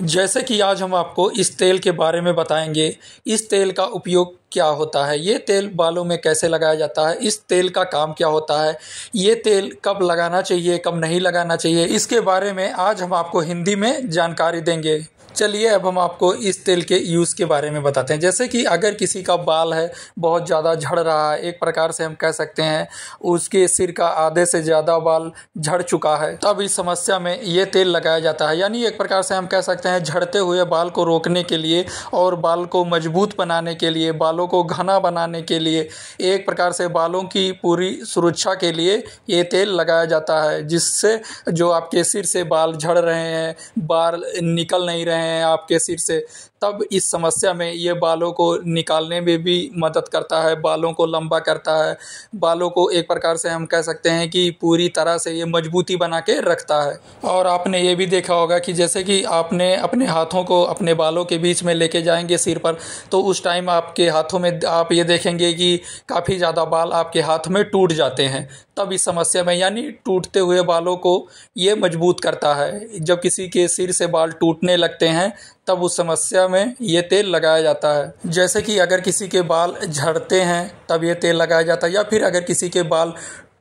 जैसे कि आज हम आपको इस तेल के बारे में बताएंगे इस तेल का उपयोग क्या होता है ये तेल बालों में कैसे लगाया जाता है इस तेल का काम क्या होता है ये तेल कब लगाना चाहिए कब नहीं लगाना चाहिए इसके बारे में आज हम आपको हिंदी में जानकारी देंगे चलिए अब हम आपको इस तेल के यूज़ के बारे में बताते हैं जैसे कि अगर किसी का बाल है बहुत ज़्यादा झड़ रहा है एक प्रकार से हम कह सकते हैं उसके सिर का आधे से ज़्यादा बाल झड़ चुका है तब इस समस्या में ये तेल लगाया जाता है यानी एक प्रकार से हम कह सकते हैं झड़ते हुए बाल को रोकने के लिए और बाल को मजबूत बनाने के लिए बालों को घना बनाने के लिए एक प्रकार से बालों की पूरी सुरक्षा के लिए ये तेल लगाया जाता है जिससे जो आपके सिर से बाल झड़ रहे हैं बाल निकल नहीं रहे हैं हैं आपके सिर से तब इस समस्या में ये बालों को निकालने में भी मदद करता है बालों को लंबा करता है बालों को एक प्रकार से हम कह सकते हैं कि पूरी तरह से ये मजबूती बना के रखता है और आपने ये भी देखा होगा कि जैसे कि आपने अपने हाथों को अपने बालों के बीच में लेके जाएंगे सिर पर तो उस टाइम आपके हाथों में आप ये देखेंगे कि काफ़ी ज़्यादा बाल आपके हाथ में टूट जाते हैं तब इस समस्या में यानी टूटते हुए बालों को ये मजबूत करता है जब किसी के सिर से बाल टूटने लगते हैं तब उस समस्या में ये तेल लगाया जाता है जैसे कि अगर किसी के बाल झड़ते हैं तब ये तेल लगाया जाता है या फिर अगर किसी के बाल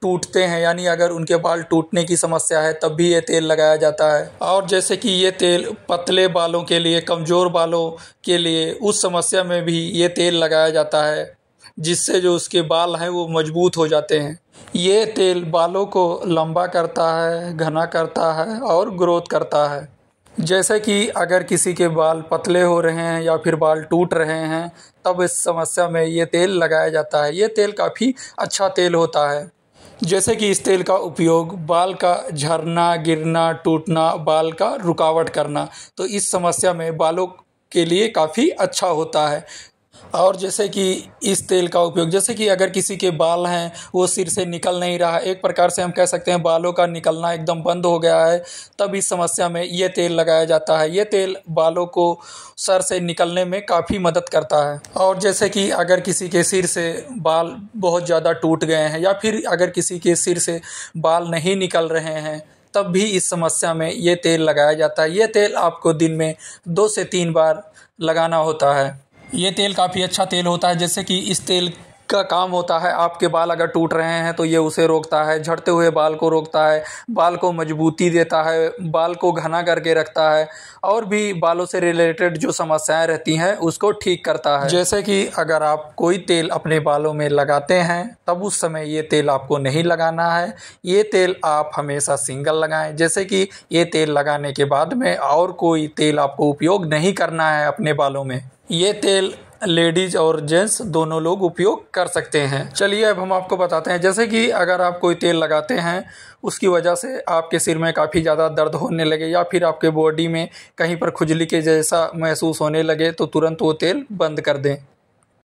टूटते हैं यानी अगर उनके बाल टूटने की समस्या है तब भी ये तेल लगाया जाता है और जैसे कि ये तेल पतले बालों के लिए कमज़ोर बालों के लिए उस समस्या में भी ये तेल लगाया जाता है जिससे जो उसके बाल हैं वो मजबूत हो जाते हैं ये तेल बालों को लंबा करता है घना करता है और ग्रोथ करता है जैसे कि अगर किसी के बाल पतले हो रहे हैं या फिर बाल टूट रहे हैं तब इस समस्या में ये तेल लगाया जाता है ये तेल काफ़ी अच्छा तेल होता है जैसे कि इस तेल का उपयोग बाल का झरना गिरना टूटना बाल का रुकावट करना तो इस समस्या में बालों के लिए काफ़ी अच्छा होता है और जैसे कि इस तेल का उपयोग जैसे कि अगर किसी के बाल हैं वो सिर से निकल नहीं रहा एक प्रकार से हम कह सकते हैं बालों का निकलना एकदम बंद हो गया है तब इस समस्या में ये तेल लगाया जाता है ये तेल बालों को सर से निकलने में काफ़ी मदद करता है और जैसे कि अगर किसी के सिर से बाल बहुत ज़्यादा टूट गए हैं या फिर अगर किसी के सिर से बाल नहीं निकल रहे हैं तब भी इस समस्या में ये तेल लगाया जाता है ये तेल आपको दिन में दो से तीन बार लगाना होता है ये तेल काफ़ी अच्छा तेल होता है जैसे कि इस तेल का काम होता है आपके बाल अगर टूट रहे हैं तो ये उसे रोकता है झड़ते हुए बाल को रोकता है बाल को मजबूती देता है बाल को घना करके रखता है और भी बालों से रिलेटेड जो समस्याएं रहती हैं उसको ठीक करता है जैसे कि अगर आप कोई तेल अपने बालों में लगाते हैं तब उस समय ये तेल आपको नहीं लगाना है ये तेल आप हमेशा सिंगल लगाएं जैसे कि ये तेल लगाने के बाद में और कोई तेल आपको उपयोग नहीं करना है अपने बालों में ये तेल लेडीज और जेंट्स दोनों लोग उपयोग कर सकते हैं चलिए अब हम आपको बताते हैं जैसे कि अगर आप कोई तेल लगाते हैं उसकी वजह से आपके सिर में काफ़ी ज़्यादा दर्द होने लगे या फिर आपके बॉडी में कहीं पर खुजली के जैसा महसूस होने लगे तो तुरंत वो तेल बंद कर दें